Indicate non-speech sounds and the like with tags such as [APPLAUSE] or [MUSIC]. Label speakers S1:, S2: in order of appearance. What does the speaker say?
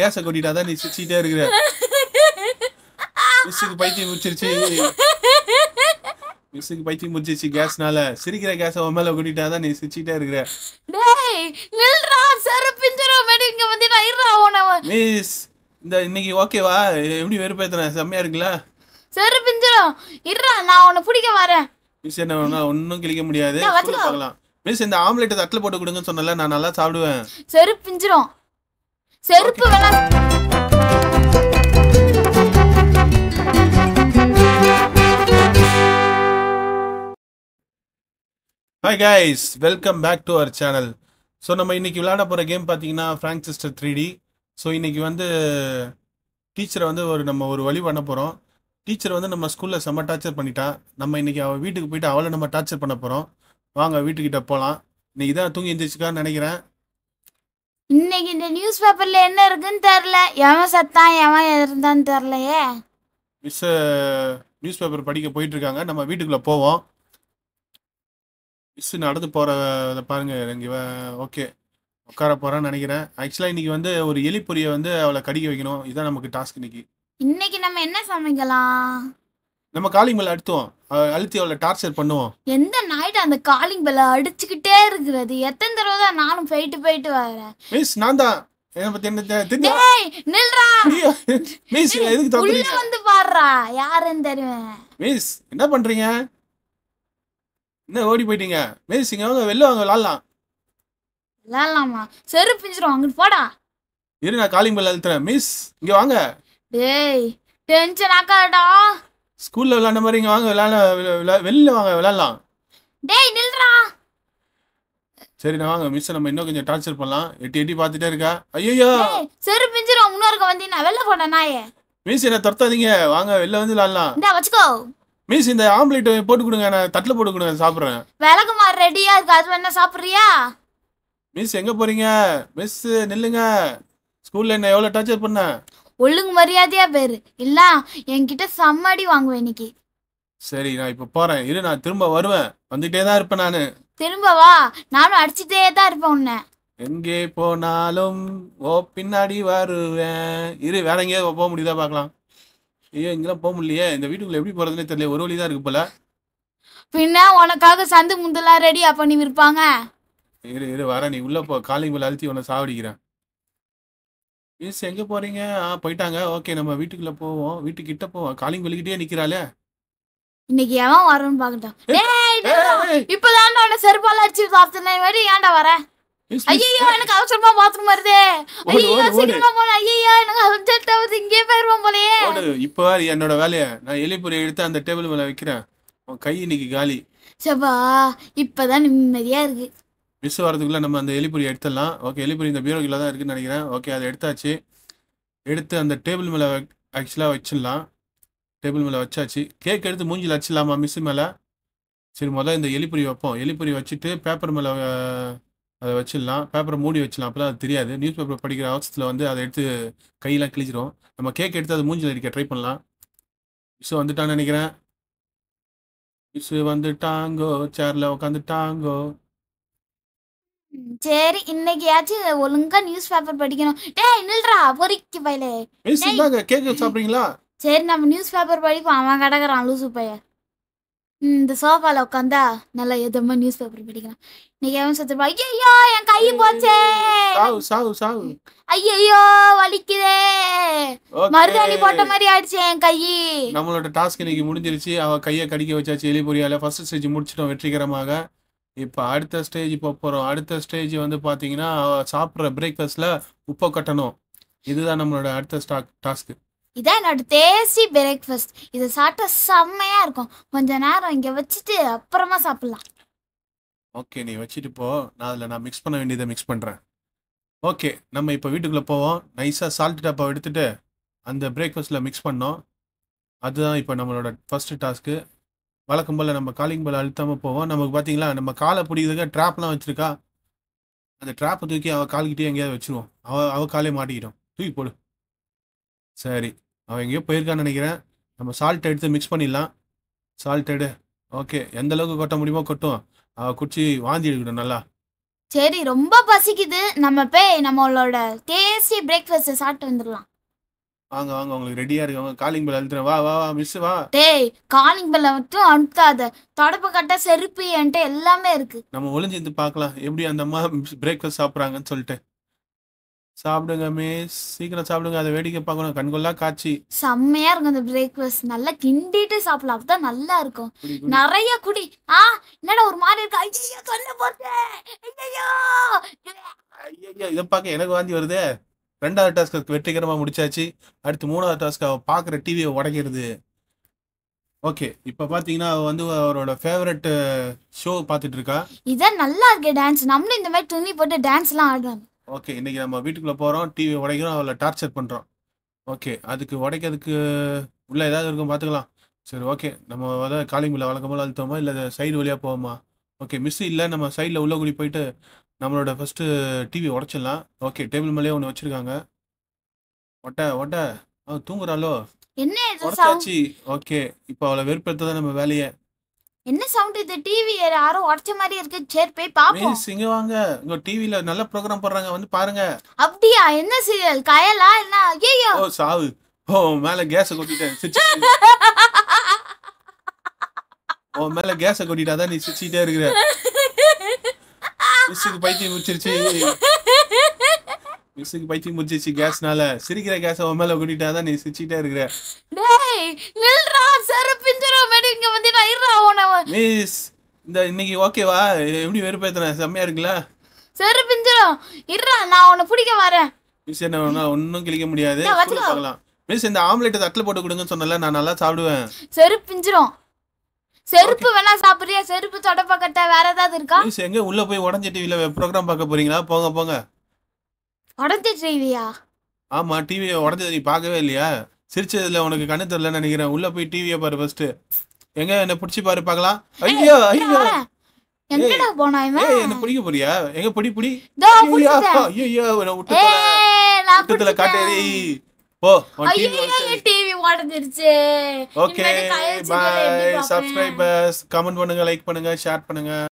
S1: கேஸை கொட்டிட்டா தான் நீ சிரிச்சுட்டே இருக்கிற [LAUGHS] மிஸ்ஸுக்கு பைத்தியம் முடிச்சிருச்சு மிஸ்ஸுக்கு பைத்தியம் முடிச்சிருச்சு கேஸ்னால சிரிக்கிற கேஸ உன் மேல கொட்டிட்டா தான் நீ சிரிச்சிட்டே இருக்கிற
S2: டேய் நில்றா சார் பிஞ்சரோ மேடி இங்க வந்து நான் இருறா உன மிஸ்
S1: இந்த இன்னைக்கு ஓகேவா எப்படி வெறுப்பேத்துற செம்மையா இருக்குல்ல
S2: சரி பிஞ்சரோ இருறா நான் உன்னை பிடிக்க வரேன்
S1: மிஸ் என்ன வேணா ஒன்னும் கிழிக்க முடியாது பார்க்கலாம் மிஸ் இந்த ஆம்லெட் தட்டில் போட்டு கொடுங்கன்னு சொன்னல நான் நல்லா சாப்பிடுவேன்
S2: செருப்பிஞ்சிரும் செருப்பு வேணா
S1: hi guys welcome back to our channel so நம்ம இன்றைக்கி விளையாட போகிற கேம் பார்த்தீங்கன்னா prank sister three D so இன்றைக்கி வந்து டீச்சரை வந்து ஒரு நம்ம ஒரு வழி பண்ண போகிறோம் டீச்சர் வந்து நம்ம ஸ்கூலில் செம்ம டார்ச்சர் பண்ணிட்டா நம்ம இன்றைக்கி அவள் வீட்டுக்கு போயிட்டு அவளை நம்ம டார்ச்சர் பண்ண போகிறோம் வாங்க வீட்டுக்கிட்ட போகலாம் இன்றைக்கி தான் தூங்கி எந்திரிச்சிக்கான்னு நினைக்கிறேன்
S2: இன்னைக்கு இந்த நியூஸ் பேப்பர்ல என்ன இருக்குன்னு தெரியல எவன் சத்தான் எவன் இருந்தான்னு தெரியலையே
S1: மிஸ் நியூஸ் பேப்பர் படிக்க போயிட்டு இருக்காங்க நம்ம வீட்டுக்குள்ள போவோம் மிஸ் நடந்து போற இதை பாருங்க இங்க ஓகே உட்கார போறான்னு நினைக்கிறேன் ஆக்சுவலா இன்னைக்கு வந்து ஒரு எலிப்பொரிய வந்து அவளை கடிக்க வைக்கணும் இதுதான் நமக்கு டாஸ்க் இன்னைக்கு
S2: இன்னைக்கு நம்ம என்ன சமைக்கலாம்
S1: நம்ம காலிங் பெல் அடுத்துவோம் அழுத்தி அவளை டார்ச்சர் பண்ணுவோம்
S2: எந்த நைட் அந்த காலிங் பெல்ல அடிச்சுக்கிட்டே இருக்கிறது எத்தனை தடவை தான் நானும் போயிட்டு போயிட்டு வரேன்
S1: மிஸ் நான் தான் என்ன பண்றீங்க என்ன ஓடி போயிட்டீங்க மிஸ் விளாடலாமா
S2: செருப்பு போடா
S1: காலிங் பெல் அழுத்துறேன் மிஸ் வாங்க
S2: டேய் டென்ஷன்
S1: ஸ்கூல்ல விளையாண்ட மாதிரி வாங்க விளையாட வெளியில வாங்க விளையாடலாம்
S2: டேய் நில்றா
S1: சரி நான் வாங்க மிஸ் நம்ம இன்னும் கொஞ்சம் டார்ச்சர் பண்ணலாம் எட்டி எட்டி பார்த்துட்டே இருக்கா ஐயோ
S2: சரி பிஞ்சிரும் முன்னோருக்கு வந்து நான் வெளில போட நாயே
S1: மிஸ் என்ன துரத்தாதீங்க வாங்க வெளில வந்து விளையாடலாம் இந்த வச்சுக்கோ மிஸ் இந்த ஆம்லெட் போட்டு கொடுங்க நான் தட்டில் போட்டு கொடுங்க சாப்பிட்றேன்
S2: விளக்குமாறு ரெடியா இருக்கு அது என்ன சாப்பிட்றியா
S1: மிஸ் எங்க போறீங்க மிஸ் நில்லுங்க ஸ்கூல்ல என்ன எவ்வளவு டார்ச்சர் பண்ணேன்
S2: ஒழுங்கு மரியாதையா பேரு இல்ல என்கிட்ட சம்மடி வாங்குவேன் இன்னைக்கு
S1: சரி நான் இப்ப போறேன் இரு நான் திரும்ப வருவேன் வந்துட்டே தான் இருப்பேன் நானு
S2: திரும்ப வா நானும் அடிச்சுட்டே தான் இருப்பேன் உன்ன
S1: எங்கே போனாலும் ஓ பின்னாடி வருவேன் இரு வேற எங்கேயாவது போக முடியுதா பார்க்கலாம் ஐயோ இங்கெல்லாம் போக முடியலையே இந்த வீட்டுக்குள்ள எப்படி போறதுன்னு தெரியல ஒரு வழி தான் இருக்கு போல
S2: பின்ன உனக்காக சந்து முந்தெல்லாம் ரெடி அப்ப நீ விற்பாங்க
S1: இரு இரு வர நீ உள்ள போ காலிங் போல அழுத்தி உன்னை சாவடிக்கிறேன் மிஸ் எங்கே போறீங்க போயிட்டாங்க ஓகே நம்ம வீட்டுக்குள்ளே போவோம் வீட்டுக்கிட்ட போவோம் காலிங் வெளிக்கிட்டே நிற்கிறாளே
S2: இன்னைக்கு எவன் வரணும்னு பார்க்கட்டான் டேய் இப்பதான் அவன செருப்பால அடிச்சு பார்த்தேன் மாதிரி ஏன்டா வர ஐயோ எனக்கு அவசரமா பாத்ரூம் வருது ஐயோ சீக்கிரமா போல ஐயோ எனக்கு அர்ஜென்ட் ஆகுது இங்கே போயிருவோம் போலயே
S1: இப்போ என்னோட வேலைய நான் எலிபுரி எடுத்து அந்த டேபிள் மேல வைக்கிறேன் உன் கை இன்னைக்கு காலி
S2: செவ்வா இப்பதான் நிம்மதியா
S1: இருக்கு மிஸ் வரதுக்குள்ளே நம்ம அந்த எலிபுரி எடுத்துடலாம் ஓகே எலிபுரி இந்த பீரோக்கில் தான் இருக்குதுன்னு நினைக்கிறேன் ஓகே அதை எடுத்தாச்சு எடுத்து அந்த டேபிள் மேலே ஆக்சுவலாக வச்சிடலாம் டேபிள் மேலே வச்சாச்சு கேக் எடுத்து மூஞ்சில் வச்சிடலாமா மிஸ் மேலே சரி முதல்ல இந்த எலிபுரி வைப்போம் எலிப்பொறி வச்சுட்டு பேப்பர் மேலே அதை வச்சிடலாம் பேப்பரை மூடி வச்சிடலாம் அப்போலாம் அது தெரியாது நியூஸ் பேப்பர் படிக்கிற அவசரத்தில் வந்து அதை எடுத்து கையெல்லாம் கிழிச்சிரும் நம்ம கேக் எடுத்து அது மூஞ்சில் அடிக்க ட்ரை பண்ணலாம் மிஸ்ஸு வந்துட்டான்னு நினைக்கிறேன் மிஸ்ஸு வந்துட்டாங்கோ சேரில் உட்காந்துட்டாங்கோ
S2: ம், சரி இன்னைக்கியாச்சும் ஒழுங்கா நியூஸ் பேப்பர் படிக்கணும் டேய் நில்றா பொறிக்கு பயலே மிஸ் இந்தாங்க
S1: கேக்கு சாப்பிட்றீங்களா
S2: சரி நம்ம நியூஸ் பேப்பர் படிப்போம் அவன் கிடக்குறான் லூசு பைய இந்த சோஃபால உட்காந்தா நல்லா எதமா நியூஸ் பேப்பர் படிக்கலாம் இன்னைக்கு அவன் சத்துப்பா ஐயோ என் கை போச்சே
S1: சாவு சாவு சாவு
S2: ஐயோ வலிக்குதே மருதாணி போட்ட மாதிரி ஆயிடுச்சு என் கை
S1: நம்மளோட டாஸ்க் இன்னைக்கு முடிஞ்சிருச்சு அவ கையை கடிக்க வச்சாச்சு எலி பொரியால ஃபர்ஸ்ட் ஸ்டேஜ் முடிச்சிட்டோம் வெற்றிகரமாக இப்போ அடுத்த ஸ்டேஜ் இப்போ போகிறோம் அடுத்த ஸ்டேஜ் வந்து பார்த்தீங்கன்னா சாப்பிட்ற பிரேக்ஃபாஸ்டில் உப்பை கட்டணும் இதுதான் நம்மளோட அடுத்த ஸ்டாக் டாஸ்க்கு
S2: இதான் என்னோட டேஸ்டி பிரேக்ஃபாஸ்ட் இதை சாப்பிட்டா செம்மையாக இருக்கும் கொஞ்ச நேரம் இங்கே வச்சுட்டு அப்புறமா சாப்பிட்லாம்
S1: ஓகே நீ வச்சுட்டு போ நான் அதில் நான் மிக்ஸ் பண்ண வேண்டியதை மிக்ஸ் பண்ணுறேன் ஓகே நம்ம இப்போ வீட்டுக்குள்ளே போவோம் நைஸாக சால்ட் டப்பா எடுத்துகிட்டு அந்த பிரேக்ஃபாஸ்ட்டில் மிக்ஸ் பண்ணோம் அதுதான் இப்போ நம்மளோட ஃபஸ்ட்டு டாஸ்க்கு வழக்கம் போல் நம்ம காலிங் போல் அழுத்தாமல் போவோம் நமக்கு பார்த்தீங்களா நம்ம காலை பிடிக்கிறதுக்கு ட்ராப்லாம் வச்சுருக்கா அந்த ட்ராப்பை தூக்கி அவள் கால்கிட்டே எங்கேயாவது வச்சுருவோம் அவள் அவள் காலே மாட்டிக்கிட்டோம் தூக்கி போடு சரி அவள் எங்கேயோ போயிருக்கான்னு நினைக்கிறேன் நம்ம சால்ட் எடுத்து மிக்ஸ் பண்ணிடலாம் சால்ட் எடு ஓகே எந்த அளவுக்கு கொட்ட முடியுமோ கொட்டும் அவள் குடிச்சு வாந்தி எடுக்கணும் நல்லா
S2: சரி ரொம்ப பசிக்குது நம்ம போய் நம்மளோட டேஸ்டி பிரேக்ஃபாஸ்ட் சாப்பிட்டு வந்துடலாம்
S1: வாங்க வாங்க உங்களுக்கு ரெடியா இருக்கவங்க காலிங் பெல் அழுத்துறேன் வா வா வா மிஸ் வா
S2: டேய் காலிங் பெல்ல மட்டும் அழுத்தாத தொடப்பு கட்ட செருப்பு என்கிட்ட எல்லாமே இருக்கு
S1: நம்ம ஒளிஞ்சிருந்து பார்க்கலாம் எப்படி அந்த அம்மா பிரேக்ஃபாஸ்ட் சாப்பிட்றாங்கன்னு சொல்லிட்டு சாப்பிடுங்க மிஸ் சீக்கிரம் சாப்பிடுங்க அதை வேடிக்கை பார்க்கணும் கண்கொள்ளா காட்சி
S2: செம்மையா இருக்கும் அந்த பிரேக்ஃபாஸ்ட் நல்லா கிண்டிட்டு சாப்பிடலாம் அப்பதான் நல்லா இருக்கும் நிறைய குடி ஆ என்னடா ஒரு மாதிரி இருக்கு ஐயோ சொல்ல போறேன் ஐயோ
S1: ஐயோ இதை பார்க்க எனக்கு வாந்தி வருதே ரெண்டாவது டாஸ்க்கு வெற்றிகரமாக முடிச்சாச்சு அடுத்து மூணாவது டாஸ்க் அவள் பார்க்குற டிவியை உடைக்கிறது ஓகே இப்போ பார்த்தீங்கன்னா அவள் வந்து அவரோட ஃபேவரட் ஷோ பார்த்துட்டு இருக்கா
S2: இதான் நல்லா இருக்கு டான்ஸ் நம்மளும் இந்த மாதிரி துணி போட்டு டான்ஸ்லாம் ஆடுறோம்
S1: ஓகே இன்னைக்கு நம்ம வீட்டுக்குள்ளே போகிறோம் டிவியை உடைக்கிறோம் அவளை டார்ச்சர் பண்ணுறோம் ஓகே அதுக்கு உடைக்கிறதுக்கு உள்ளே ஏதாவது இருக்கும் பார்த்துக்கலாம் சரி ஓகே நம்ம அதாவது காலிங் பில்லை வழக்கமாக அழுத்தோமா இல்லை சைடு வழியாக போவோமா ஓகே மிஸ் இல்லை நம்ம சைடில் கூடி போயிட்டு நம்மளோட ஃபஸ்ட்டு டிவி உடச்சிடலாம் ஓகே டேபிள் மேலேயே ஒன்று வச்சுருக்காங்க ஒட்ட ஒட்ட அவ தூங்குறாளோ என்ன இது உடச்சாச்சு ஓகே இப்போ அவளை வெறுப்பெடுத்ததான் நம்ம வேலையை
S2: என்ன சவுண்ட் இது டிவி யாரோ உடைச்ச மாதிரி இருக்கு சேர் போய் பாப்போம் மிஸ்
S1: இங்க வாங்க இங்க டிவில நல்ல ப்ரோகிராம் போடுறாங்க வந்து பாருங்க
S2: அப்படியா என்ன சீரியல் கயலா என்ன ஐயோ ஓ
S1: சாவு ஓ மேல கேஸ் கொட்டிட்டேன் [LAUGHS] ஓ மேல கேஸ் கொட்டிட்டாதான் நீ சிச்சிட்டே இருக்கிற மிஸ்ஸுக்கு பைத்தியம் முடிச்சிருச்சு மிஸ்ஸுக்கு பைத்தியம் முடிச்சிருச்சு கேஸ்னால சிரிக்கிற கேஸ் உன் மேல கூட்டிட்டா தான் நீ சிரிச்சிட்டே இருக்கிற
S2: டேய் நில்றா சார் பிஞ்சரோ மேடி இங்க வந்து நான் இருறா அவன
S1: மிஸ் இந்த இன்னைக்கு ஓகேவா எப்படி வெறுப்பேத்துறேன் செம்மையா இருக்குல்ல
S2: சார் பிஞ்சரோ இருறா நான் உன்னை பிடிக்க வரேன்
S1: மிஸ் என்ன ஒன்னும் கிழிக்க முடியாது பார்க்கலாம் மிஸ் இந்த ஆம்லெட் தட்டில் போட்டு கொடுங்கன்னு சொன்னல நான் நல்லா சாப்பிடுவேன்
S2: செருப்பு பிஞ்சிரும் செருப்பு வேணா சாப்பிடுறியா செருப்பு தொடப்பக்கட்டை வேற ஏதாவது இருக்கா
S1: எங்க உள்ள போய் உடஞ்ச டிவில ப்ரோக்ராம் பார்க்க போறீங்களா போங்க போங்க
S2: உடஞ்ச டிவியா
S1: ஆமா டிவி உடஞ்சது நீ பார்க்கவே இல்லையா சிரிச்சதுல உனக்கு கண்ணு தெரியலன்னு நினைக்கிறேன் உள்ள போய் டிவியை பாரு ஃபர்ஸ்ட் எங்க என்ன பிடிச்சி பாரு பாக்கலாம் ஐயோ ஐயோ எங்கடா போனா இவன் என்ன பிடிக்க போறியா எங்க பிடி பிடி ஐயோ ஐயோ நான் விட்டு காட்டு போ டிவி
S2: உடைஞ்சிருச்சு
S1: ஓகே பை சப்ஸ்கிரைபர்ஸ் கமெண்ட் பண்ணுங்க லைக் பண்ணுங்க ஷேர் பண்ணுங்க